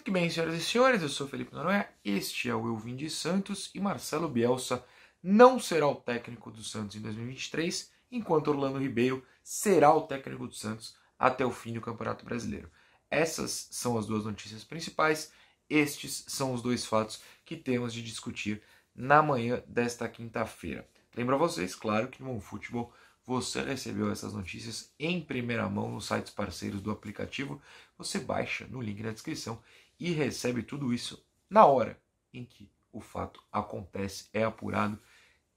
Muito que bem, senhoras e senhores, eu sou Felipe Noronha, este é o Elvim de Santos e Marcelo Bielsa não será o técnico do Santos em 2023, enquanto Orlando Ribeiro será o técnico do Santos até o fim do Campeonato Brasileiro. Essas são as duas notícias principais, estes são os dois fatos que temos de discutir na manhã desta quinta-feira. Lembro a vocês, claro, que no Mundo Futebol você recebeu essas notícias em primeira mão nos sites parceiros do aplicativo, você baixa no link na descrição e recebe tudo isso na hora em que o fato acontece, é apurado,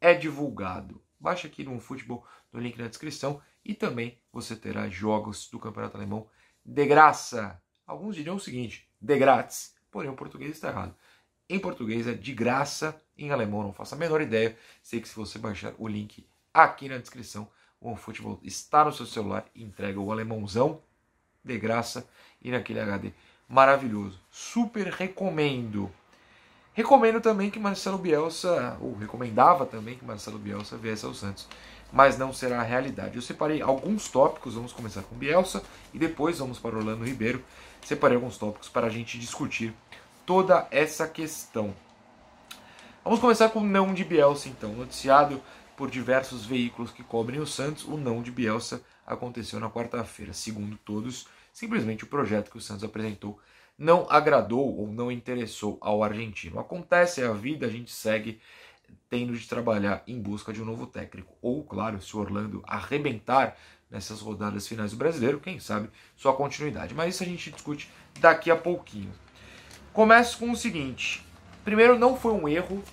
é divulgado. Baixa aqui no futebol no link na descrição e também você terá jogos do Campeonato Alemão de graça. Alguns diriam o seguinte, de grátis, porém o português está errado. Em português é de graça, em alemão não faço a menor ideia. Sei que se você baixar o link aqui na descrição, o futebol está no seu celular, entrega o alemãozão de graça e naquele HD maravilhoso. Super recomendo. Recomendo também que Marcelo Bielsa, ou recomendava também que Marcelo Bielsa viesse ao Santos, mas não será a realidade. Eu separei alguns tópicos, vamos começar com Bielsa e depois vamos para Orlando Ribeiro. Separei alguns tópicos para a gente discutir toda essa questão. Vamos começar com o não de Bielsa, então. Noticiado por diversos veículos que cobrem o Santos, o não de Bielsa aconteceu na quarta-feira. Segundo todos, Simplesmente o projeto que o Santos apresentou não agradou ou não interessou ao argentino. Acontece, é a vida, a gente segue tendo de trabalhar em busca de um novo técnico. Ou, claro, se o Orlando arrebentar nessas rodadas finais do brasileiro, quem sabe sua continuidade. Mas isso a gente discute daqui a pouquinho. Começo com o seguinte: primeiro, não foi um erro,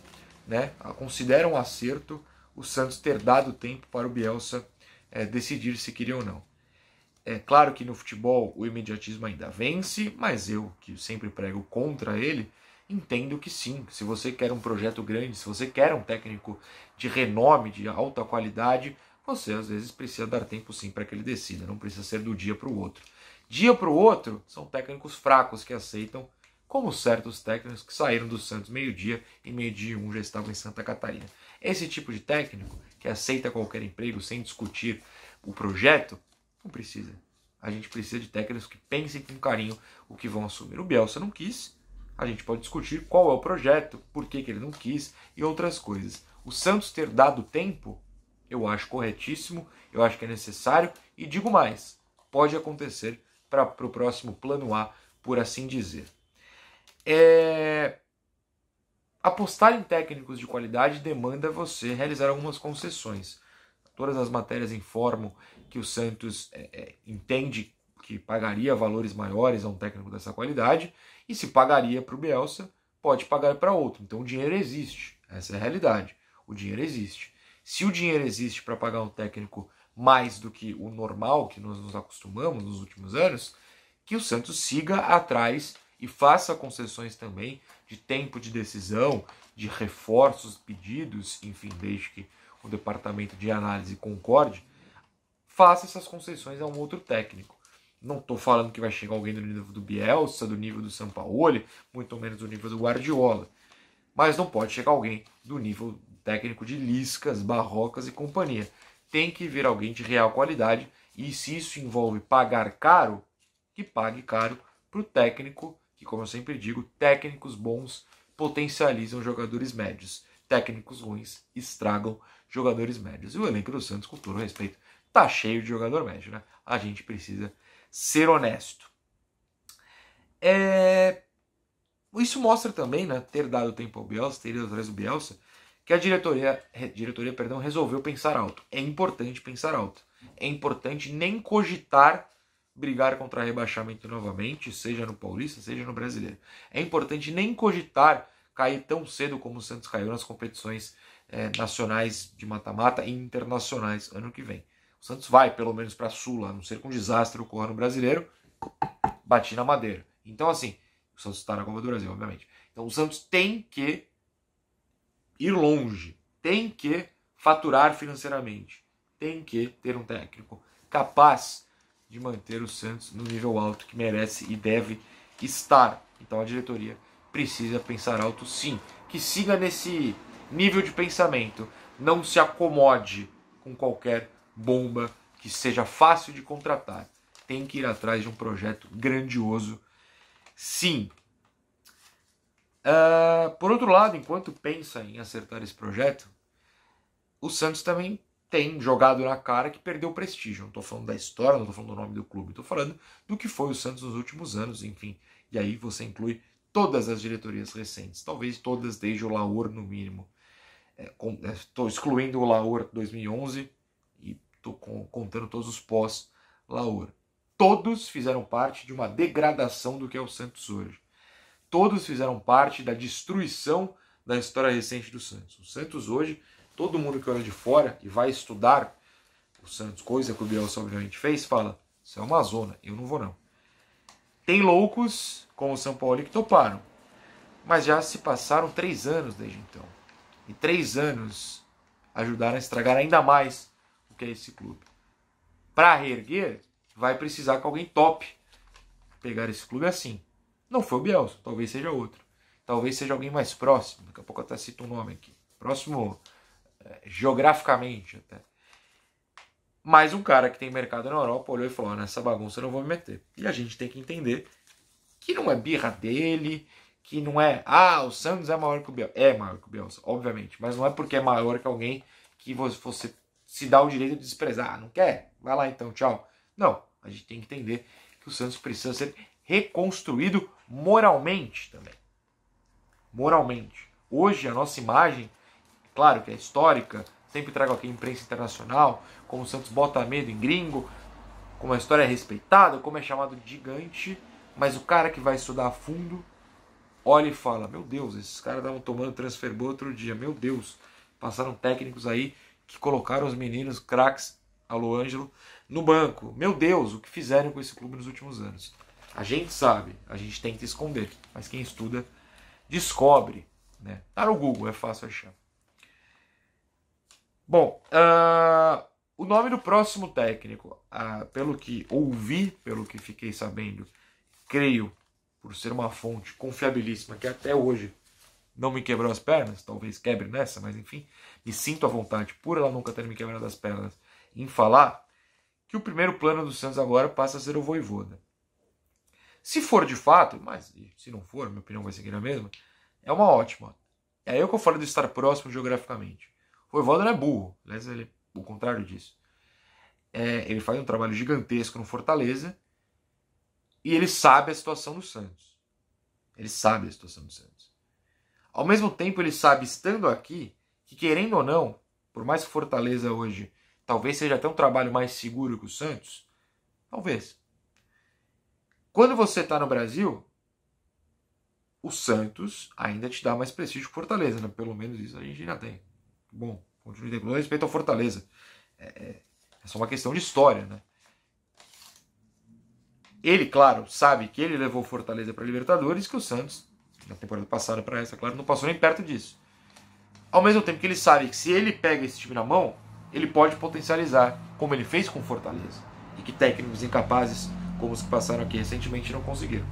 né? Considera um acerto o Santos ter dado tempo para o Bielsa é, decidir se queria ou não. É claro que no futebol o imediatismo ainda vence, mas eu, que sempre prego contra ele, entendo que sim. Se você quer um projeto grande, se você quer um técnico de renome, de alta qualidade, você às vezes precisa dar tempo sim para que ele decida, não precisa ser do dia para o outro. Dia para o outro, são técnicos fracos que aceitam, como certos técnicos que saíram do Santos meio-dia e meio-dia um já estavam em Santa Catarina. Esse tipo de técnico que aceita qualquer emprego sem discutir o projeto não precisa. A gente precisa de técnicos que pensem com carinho o que vão assumir. O Bielsa não quis. A gente pode discutir qual é o projeto, por que, que ele não quis e outras coisas. O Santos ter dado tempo, eu acho corretíssimo, eu acho que é necessário e digo mais: pode acontecer para o próximo plano A, por assim dizer. É... Apostar em técnicos de qualidade demanda você realizar algumas concessões. Todas as matérias informam que o Santos é, é, entende que pagaria valores maiores a um técnico dessa qualidade, e se pagaria para o Bielsa, pode pagar para outro. Então o dinheiro existe, essa é a realidade. O dinheiro existe. Se o dinheiro existe para pagar um técnico mais do que o normal que nós nos acostumamos nos últimos anos, que o Santos siga atrás e faça concessões também de tempo de decisão, de reforços pedidos, enfim, desde que o departamento de análise concorde faça essas concessões a um outro técnico. Não estou falando que vai chegar alguém do nível do Bielsa, do nível do Sampaoli, muito menos do nível do Guardiola. Mas não pode chegar alguém do nível técnico de Liscas, Barrocas e companhia. Tem que vir alguém de real qualidade e se isso envolve pagar caro, que pague caro para o técnico, que como eu sempre digo, técnicos bons potencializam jogadores médios. Técnicos ruins estragam jogadores médios. E o elenco do Santos, com todo respeito, tá cheio de jogador médio, né? A gente precisa ser honesto. É... Isso mostra também, né, ter dado tempo ao Bielsa, ter ido atrás do Bielsa, que a diretoria, diretoria perdão, resolveu pensar alto. É importante pensar alto. É importante nem cogitar brigar contra rebaixamento novamente, seja no Paulista, seja no Brasileiro. É importante nem cogitar cair tão cedo como o Santos caiu nas competições é, nacionais de mata-mata e internacionais ano que vem. O Santos vai, pelo menos, para a Sula, a não ser que um desastre ocorra no brasileiro, bati na madeira. Então, assim, o Santos está na Copa do Brasil, obviamente. Então, o Santos tem que ir longe, tem que faturar financeiramente, tem que ter um técnico capaz de manter o Santos no nível alto que merece e deve estar. Então, a diretoria precisa pensar alto sim. Que siga nesse nível de pensamento. Não se acomode com qualquer bomba que seja fácil de contratar. Tem que ir atrás de um projeto grandioso. Sim. Uh, por outro lado, enquanto pensa em acertar esse projeto, o Santos também tem jogado na cara que perdeu prestígio. Não estou falando da história, não estou falando do nome do clube, estou falando do que foi o Santos nos últimos anos, enfim. E aí você inclui todas as diretorias recentes, talvez todas desde o Laur no mínimo. Estou é, é excluindo o Laur 2011 e estou contando todos os pós-Laur. Todos fizeram parte de uma degradação do que é o Santos hoje. Todos fizeram parte da destruição da história recente do Santos. O Santos hoje, todo mundo que olha de fora e vai estudar o Santos, coisa que o Bielsa obviamente fez, fala: Isso é uma zona, eu não vou não. Tem loucos, como o São Paulo, que toparam. Mas já se passaram três anos desde então. E três anos ajudaram a estragar ainda mais o que é esse clube. Para reerguer, vai precisar que alguém top pegar esse clube assim. Não foi o Bielsa, talvez seja outro. Talvez seja alguém mais próximo. Daqui a pouco eu até cito um nome aqui. Próximo eh, geograficamente até. Mas um cara que tem mercado na Europa olhou e falou: ah, nessa bagunça eu não vou me meter. E a gente tem que entender que não é birra dele, que não é, ah, o Santos é maior que o Bielsa. É maior que o Bielsa, obviamente, mas não é porque é maior que alguém que você se dá o direito de desprezar. Ah, não quer? Vai lá então, tchau. Não, a gente tem que entender que o Santos precisa ser reconstruído moralmente também. Moralmente. Hoje a nossa imagem, claro que é histórica, sempre trago aqui imprensa internacional, como o Santos bota medo em gringo, como a história é respeitada, como é chamado de gigante, mas o cara que vai estudar a fundo olha e fala: Meu Deus, esses caras estavam tomando transfer outro dia, meu Deus, passaram técnicos aí que colocaram os meninos craques, alô Ângelo, no banco. Meu Deus, o que fizeram com esse clube nos últimos anos? A gente sabe, a gente tenta esconder, mas quem estuda descobre. Né? Tá no Google, é fácil achar. Bom, uh, o nome do próximo técnico, ah, pelo que ouvi, pelo que fiquei sabendo, creio, por ser uma fonte confiabilíssima que até hoje não me quebrou as pernas, talvez quebre nessa, mas enfim, me sinto à vontade, por ela nunca ter me quebrado as pernas, em falar que o primeiro plano do Santos agora passa a ser o Voivoda. Se for de fato, mas se não for, minha opinião vai seguir a mesma, é uma ótima. É aí que eu falo de estar próximo geograficamente. O Voivoda não é burro, aliás, ele o contrário disso. É, ele faz um trabalho gigantesco no Fortaleza e ele sabe a situação do Santos. Ele sabe a situação do Santos. Ao mesmo tempo, ele sabe, estando aqui, que querendo ou não, por mais que Fortaleza hoje talvez seja até um trabalho mais seguro que o Santos, talvez. Quando você está no Brasil, o Santos ainda te dá mais prestígio que Fortaleza, né? pelo menos isso a gente ainda tem. Bom. Continue declinando respeito ao Fortaleza. É, é, é, só uma questão de história, né? Ele, claro, sabe que ele levou o Fortaleza para a Libertadores, que o Santos, na temporada passada para essa, claro, não passou nem perto disso. Ao mesmo tempo que ele sabe que se ele pega esse time na mão, ele pode potencializar, como ele fez com o Fortaleza. E que técnicos incapazes, como os que passaram aqui recentemente, não conseguiram.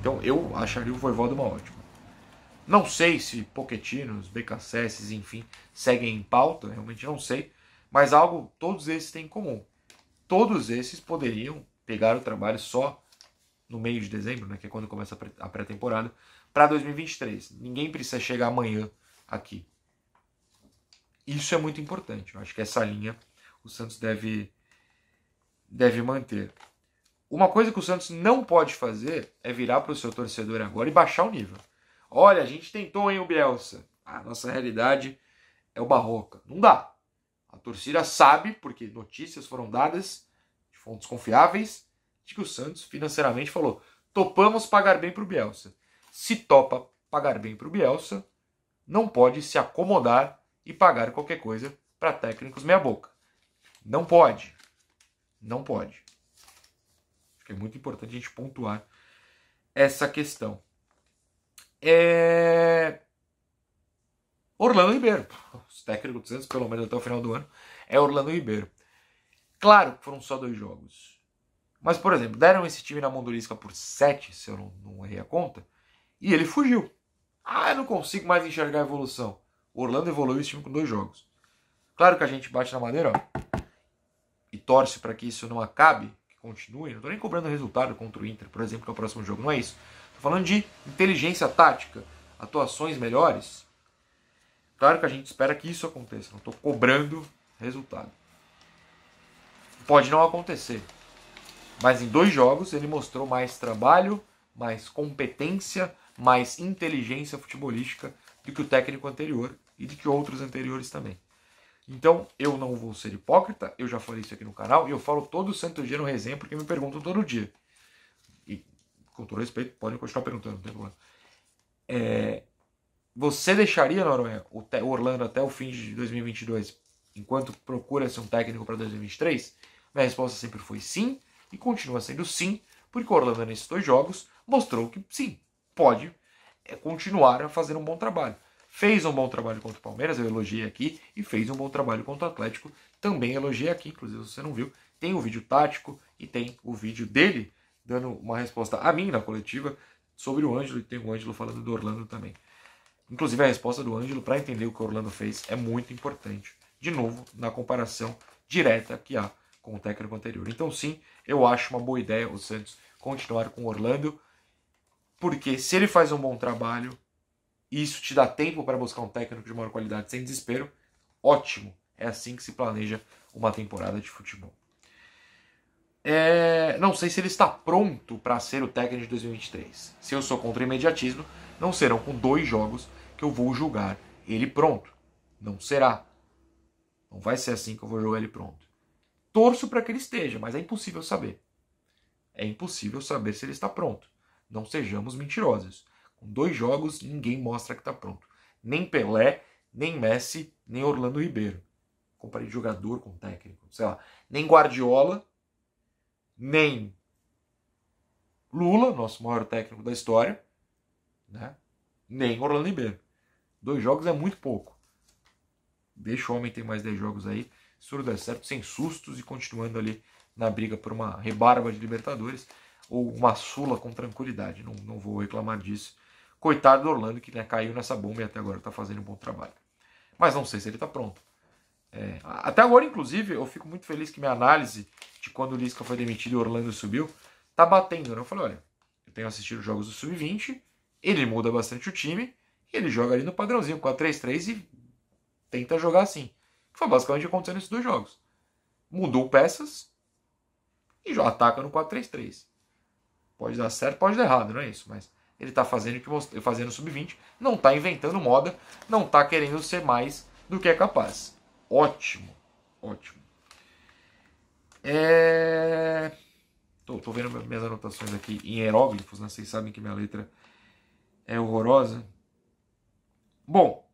Então eu acharia o Voivoda uma ótima. Não sei se Poquetinos, BKSS, enfim, seguem em pauta, realmente não sei, mas algo todos esses têm em comum. Todos esses poderiam pegar o trabalho só no meio de dezembro, né, que é quando começa a pré-temporada, para 2023. Ninguém precisa chegar amanhã aqui. Isso é muito importante. Eu acho que essa linha o Santos deve, deve manter. Uma coisa que o Santos não pode fazer é virar para o seu torcedor agora e baixar o nível. Olha, a gente tentou, hein, o Bielsa. A nossa realidade é o Barroca. Não dá. A torcida sabe, porque notícias foram dadas de fontes confiáveis, de que o Santos financeiramente falou: topamos pagar bem para o Bielsa. Se topa pagar bem para o Bielsa, não pode se acomodar e pagar qualquer coisa para técnicos meia-boca. Não pode. Não pode. Acho que é muito importante a gente pontuar essa questão. É... Orlando Ribeiro. Os técnico do Santos, pelo menos até o final do ano, é Orlando Ribeiro. Claro que foram só dois jogos. Mas, por exemplo, deram esse time na mão por sete, se eu não, não errei a conta, e ele fugiu. Ah, eu não consigo mais enxergar a evolução. O Orlando evoluiu esse time com dois jogos. Claro que a gente bate na madeira ó, e torce para que isso não acabe, que continue. Não estou nem cobrando resultado contra o Inter, por exemplo, que é o próximo jogo. Não é isso falando de inteligência tática, atuações melhores. Claro que a gente espera que isso aconteça, não estou cobrando resultado. Pode não acontecer, mas em dois jogos ele mostrou mais trabalho, mais competência, mais inteligência futebolística do que o técnico anterior e de que outros anteriores também. Então, eu não vou ser hipócrita, eu já falei isso aqui no canal e eu falo todo santo dia no resenha porque me perguntam todo dia com todo respeito, podem continuar perguntando, não tem problema. É, você deixaria, Noronha, o Orlando até o fim de 2022, enquanto procura se um técnico para 2023? Minha resposta sempre foi sim, e continua sendo sim, porque o Orlando nesses dois jogos mostrou que sim, pode é, continuar a fazer um bom trabalho. Fez um bom trabalho contra o Palmeiras, eu elogiei aqui, e fez um bom trabalho contra o Atlético, também elogiei aqui, inclusive se você não viu, tem o vídeo tático e tem o vídeo dele dando uma resposta a mim na coletiva sobre o Ângelo, e tem o Ângelo falando do Orlando também. Inclusive, a resposta do Ângelo para entender o que o Orlando fez é muito importante. De novo, na comparação direta que há com o técnico anterior. Então, sim, eu acho uma boa ideia o Santos continuar com o Orlando, porque se ele faz um bom trabalho, isso te dá tempo para buscar um técnico de maior qualidade sem desespero. Ótimo! É assim que se planeja uma temporada de futebol é, não sei se ele está pronto para ser o técnico de 2023. Se eu sou contra o imediatismo, não serão com dois jogos que eu vou julgar ele pronto. Não será. Não vai ser assim que eu vou jogar ele pronto. Torço para que ele esteja, mas é impossível saber. É impossível saber se ele está pronto. Não sejamos mentirosos. Com dois jogos, ninguém mostra que está pronto. Nem Pelé, nem Messi, nem Orlando Ribeiro. Comparei de jogador com técnico, sei lá. Nem Guardiola, nem Lula, nosso maior técnico da história, né? nem Orlando Ribeiro. Dois jogos é muito pouco. Deixa o homem ter mais 10 jogos aí, se tudo der certo, sem sustos e continuando ali na briga por uma rebarba de Libertadores ou uma sula com tranquilidade. Não, não vou reclamar disso. Coitado do Orlando que né, caiu nessa bomba e até agora está fazendo um bom trabalho. Mas não sei se ele está pronto. É, até agora, inclusive, eu fico muito feliz que minha análise de quando o Lisca foi demitido e o Orlando subiu, tá batendo, né? Eu falei, olha, eu tenho assistido jogos do Sub-20, ele muda bastante o time, ele joga ali no padrãozinho, 4-3-3 e tenta jogar assim. Foi basicamente o que aconteceu nesses dois jogos. Mudou peças e já ataca no 4-3-3. Pode dar certo, pode dar errado, não é isso, mas ele tá fazendo o que fazendo sub-20, não tá inventando moda, não tá querendo ser mais do que é capaz. Ótimo, ótimo. É... Tô, tô vendo minhas anotações aqui em hieróglifos, né? Vocês sabem que minha letra é horrorosa. Bom,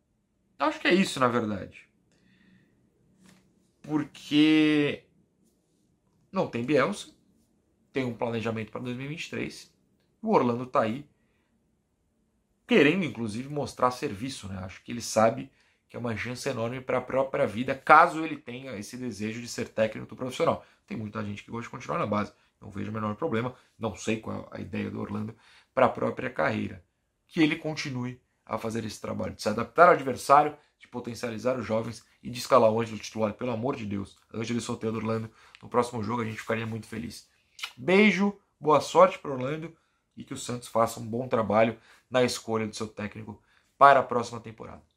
acho que é isso, na verdade. Porque não tem Bielsa, tem um planejamento para 2023. O Orlando tá aí querendo inclusive mostrar serviço, né? Acho que ele sabe que é uma chance enorme para a própria vida, caso ele tenha esse desejo de ser técnico profissional. Tem muita gente que gosta de continuar na base, não vejo o menor problema, não sei qual é a ideia do Orlando para a própria carreira. Que ele continue a fazer esse trabalho, de se adaptar ao adversário, de potencializar os jovens e de escalar o Ângelo titular, pelo amor de Deus. Ângelo Soteldo Orlando, no próximo jogo a gente ficaria muito feliz. Beijo, boa sorte para Orlando e que o Santos faça um bom trabalho na escolha do seu técnico para a próxima temporada.